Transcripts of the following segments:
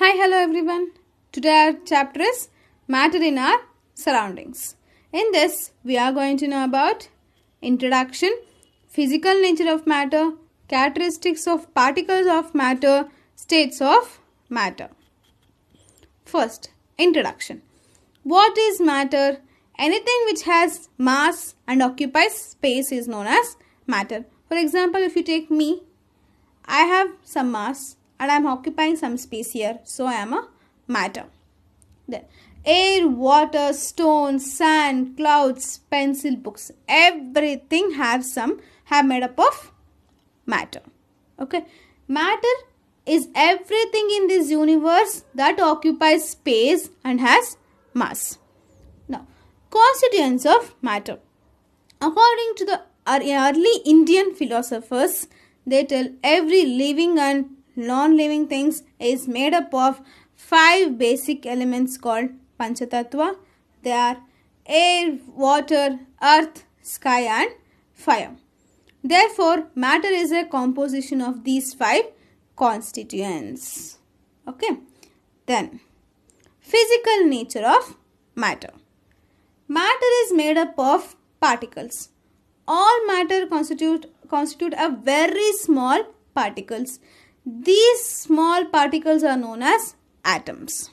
Hi, hello everyone. Today our chapter is Matter in Our Surroundings. In this, we are going to know about introduction, physical nature of matter, characteristics of particles of matter, states of matter. First, introduction. What is matter? Anything which has mass and occupies space is known as matter. For example, if you take me, I have some mass and I am occupying some space here. So I am a matter. Then air, water, stone, sand, clouds, pencil, books, everything have some, have made up of matter. Okay. Matter is everything in this universe that occupies space and has mass. Now, constituents of matter. According to the early Indian philosophers, they tell every living and non-living things is made up of five basic elements called Panchatattva. They are air, water, earth, sky and fire. Therefore, matter is a composition of these five constituents. Okay. Then, physical nature of matter. Matter is made up of particles. All matter constitute, constitute a very small particles these small particles are known as atoms.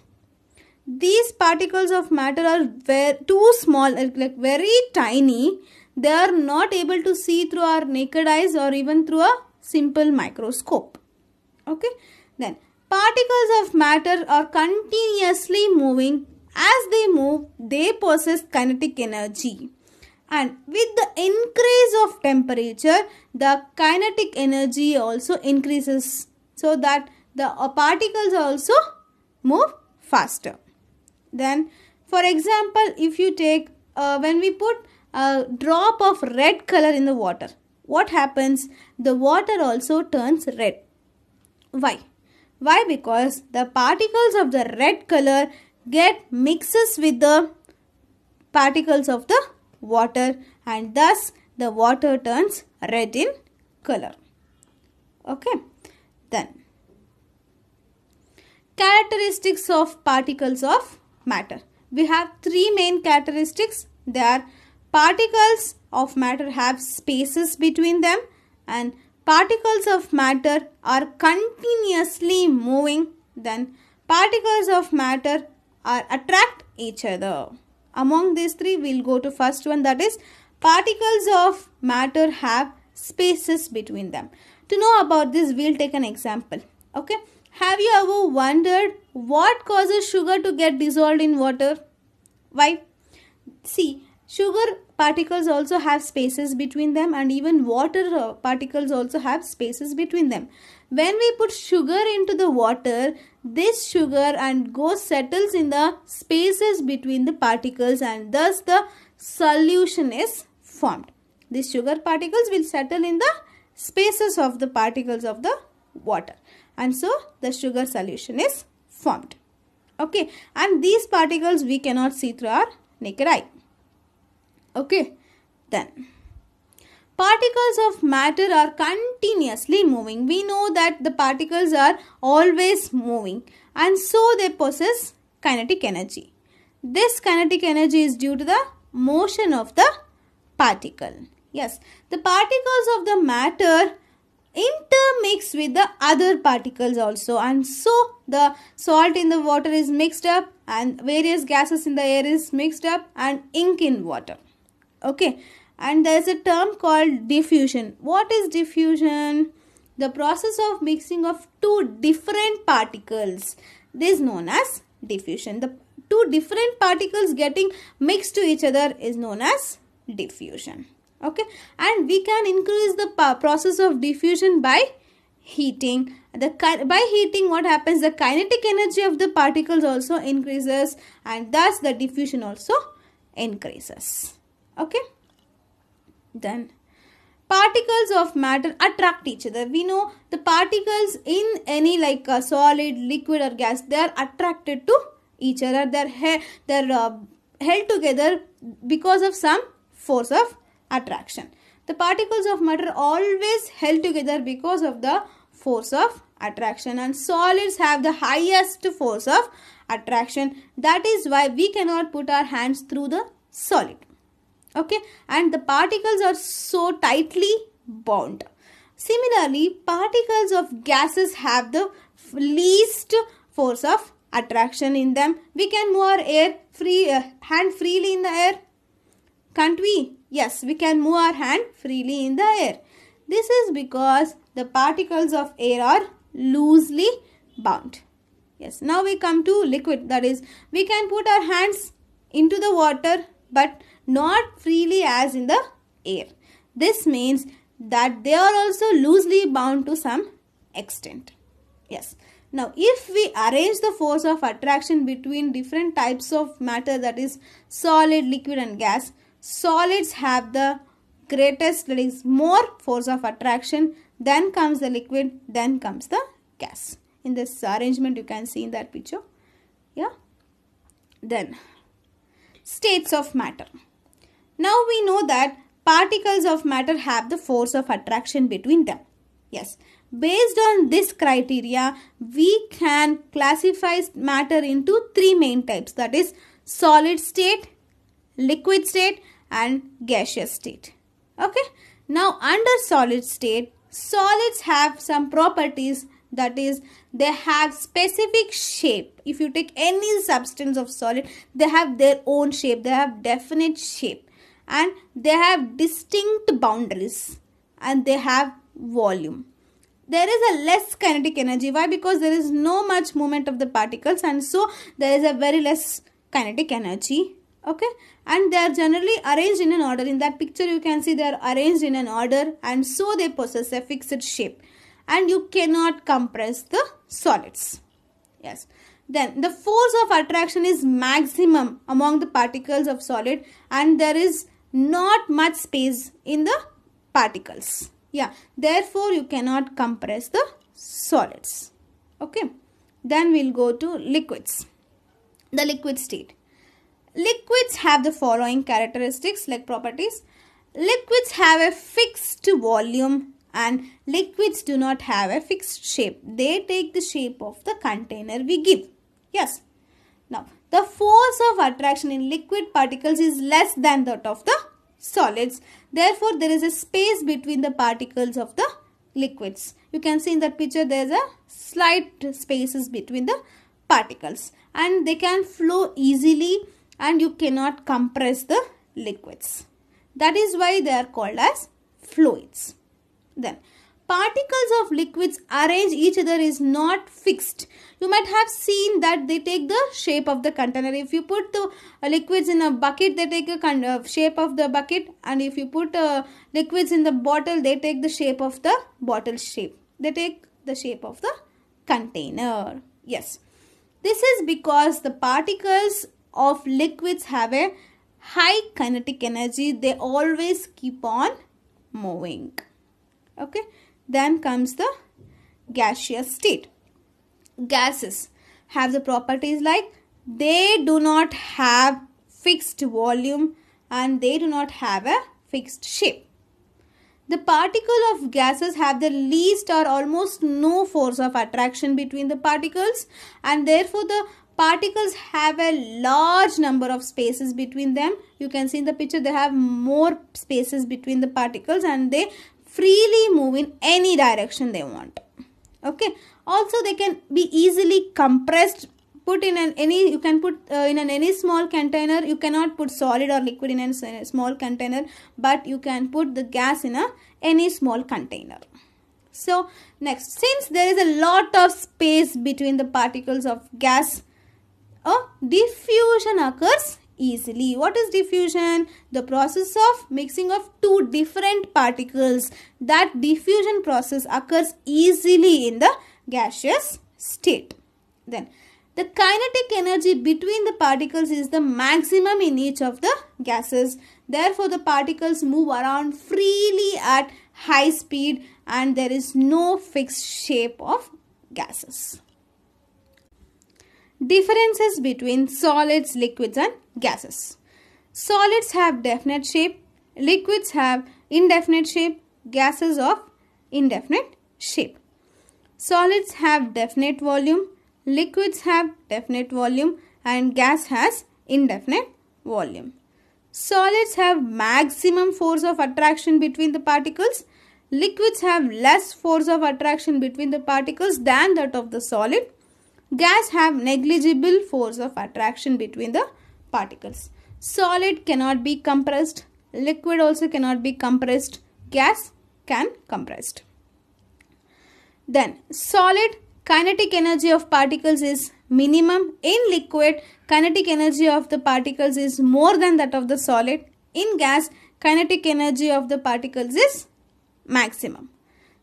These particles of matter are very, too small, like very tiny. They are not able to see through our naked eyes or even through a simple microscope. Okay, then particles of matter are continuously moving. As they move, they possess kinetic energy and with the increase of temperature the kinetic energy also increases so that the uh, particles also move faster. Then for example if you take uh, when we put a drop of red color in the water what happens the water also turns red. Why? Why? Because the particles of the red color get mixes with the particles of the water and thus the water turns red in color. Okay. Then, characteristics of particles of matter. We have three main characteristics. They are particles of matter have spaces between them and particles of matter are continuously moving. Then, particles of matter are attract each other. Among these three, we'll go to first one that is particles of matter have spaces between them. To know about this, we'll take an example. Okay. Have you ever wondered what causes sugar to get dissolved in water? Why? See, sugar particles also have spaces between them and even water uh, particles also have spaces between them. When we put sugar into the water, this sugar and goes settles in the spaces between the particles and thus the solution is formed. These sugar particles will settle in the spaces of the particles of the water and so the sugar solution is formed. Okay and these particles we cannot see through our naked eye. Okay then particles of matter are continuously moving. We know that the particles are always moving and so they possess kinetic energy. This kinetic energy is due to the motion of the particle. Yes, the particles of the matter intermix with the other particles also and so the salt in the water is mixed up and various gases in the air is mixed up and ink in water. Okay, and there is a term called diffusion. What is diffusion? The process of mixing of two different particles this is known as diffusion. The two different particles getting mixed to each other is known as diffusion okay and we can increase the process of diffusion by heating the by heating what happens the kinetic energy of the particles also increases and thus the diffusion also increases okay then particles of matter attract each other we know the particles in any like a uh, solid liquid or gas they are attracted to each other they're he they're uh, held together because of some force of attraction. The particles of matter always held together because of the force of attraction and solids have the highest force of attraction. That is why we cannot put our hands through the solid. Okay. And the particles are so tightly bound. Similarly, particles of gases have the least force of attraction in them. We can move our air free, uh, hand freely in the air. Can't we? Yes, we can move our hand freely in the air. This is because the particles of air are loosely bound. Yes, now we come to liquid. That is, we can put our hands into the water but not freely as in the air. This means that they are also loosely bound to some extent. Yes. Now, if we arrange the force of attraction between different types of matter that is solid, liquid and gas, solids have the greatest that is more force of attraction then comes the liquid then comes the gas in this arrangement you can see in that picture yeah then states of matter now we know that particles of matter have the force of attraction between them yes based on this criteria we can classify matter into three main types that is solid state liquid state and gaseous state. Okay. Now under solid state, solids have some properties that is they have specific shape if you take any substance of solid they have their own shape they have definite shape and they have distinct boundaries and they have volume there is a less kinetic energy why because there is no much movement of the particles and so there is a very less kinetic energy okay and they are generally arranged in an order in that picture you can see they are arranged in an order and so they possess a fixed shape and you cannot compress the solids yes then the force of attraction is maximum among the particles of solid and there is not much space in the particles yeah therefore you cannot compress the solids okay then we'll go to liquids the liquid state Liquids have the following characteristics like properties. Liquids have a fixed volume and liquids do not have a fixed shape. They take the shape of the container we give. Yes. Now, the force of attraction in liquid particles is less than that of the solids. Therefore, there is a space between the particles of the liquids. You can see in that picture there is a slight spaces between the particles and they can flow easily and you cannot compress the liquids. That is why they are called as fluids. Then particles of liquids arrange each other is not fixed. You might have seen that they take the shape of the container. If you put the uh, liquids in a bucket, they take a kind of shape of the bucket. And if you put uh, liquids in the bottle, they take the shape of the bottle shape. They take the shape of the container. Yes. This is because the particles of liquids have a high kinetic energy they always keep on moving okay then comes the gaseous state gases have the properties like they do not have fixed volume and they do not have a fixed shape the particle of gases have the least or almost no force of attraction between the particles and therefore the particles have a large number of spaces between them you can see in the picture they have more spaces between the particles and they freely move in any direction they want okay also they can be easily compressed put in an any you can put uh, in an any small container you cannot put solid or liquid in a small container but you can put the gas in a any small container so next since there is a lot of space between the particles of gas a diffusion occurs easily. What is diffusion? The process of mixing of two different particles. That diffusion process occurs easily in the gaseous state. Then the kinetic energy between the particles is the maximum in each of the gases. Therefore, the particles move around freely at high speed and there is no fixed shape of gases. Differences between solids, liquids and gases. Solids have definite shape, liquids have indefinite shape, gases of indefinite shape. Solids have definite volume, liquids have definite volume and gas has indefinite volume. Solids have maximum force of attraction between the particles. Liquids have less force of attraction between the particles than that of the solid Gas have negligible force of attraction between the particles. Solid cannot be compressed. Liquid also cannot be compressed. Gas can compressed. Then solid kinetic energy of particles is minimum. In liquid, kinetic energy of the particles is more than that of the solid. In gas, kinetic energy of the particles is maximum.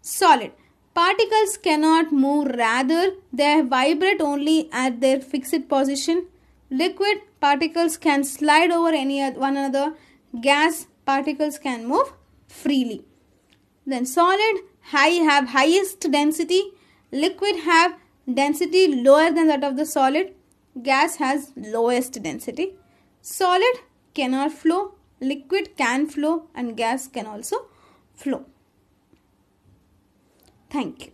Solid Particles cannot move, rather, they vibrate only at their fixed position. Liquid particles can slide over any one another. Gas particles can move freely. Then solid high have highest density. Liquid have density lower than that of the solid. Gas has lowest density. Solid cannot flow. Liquid can flow and gas can also flow. Thank you.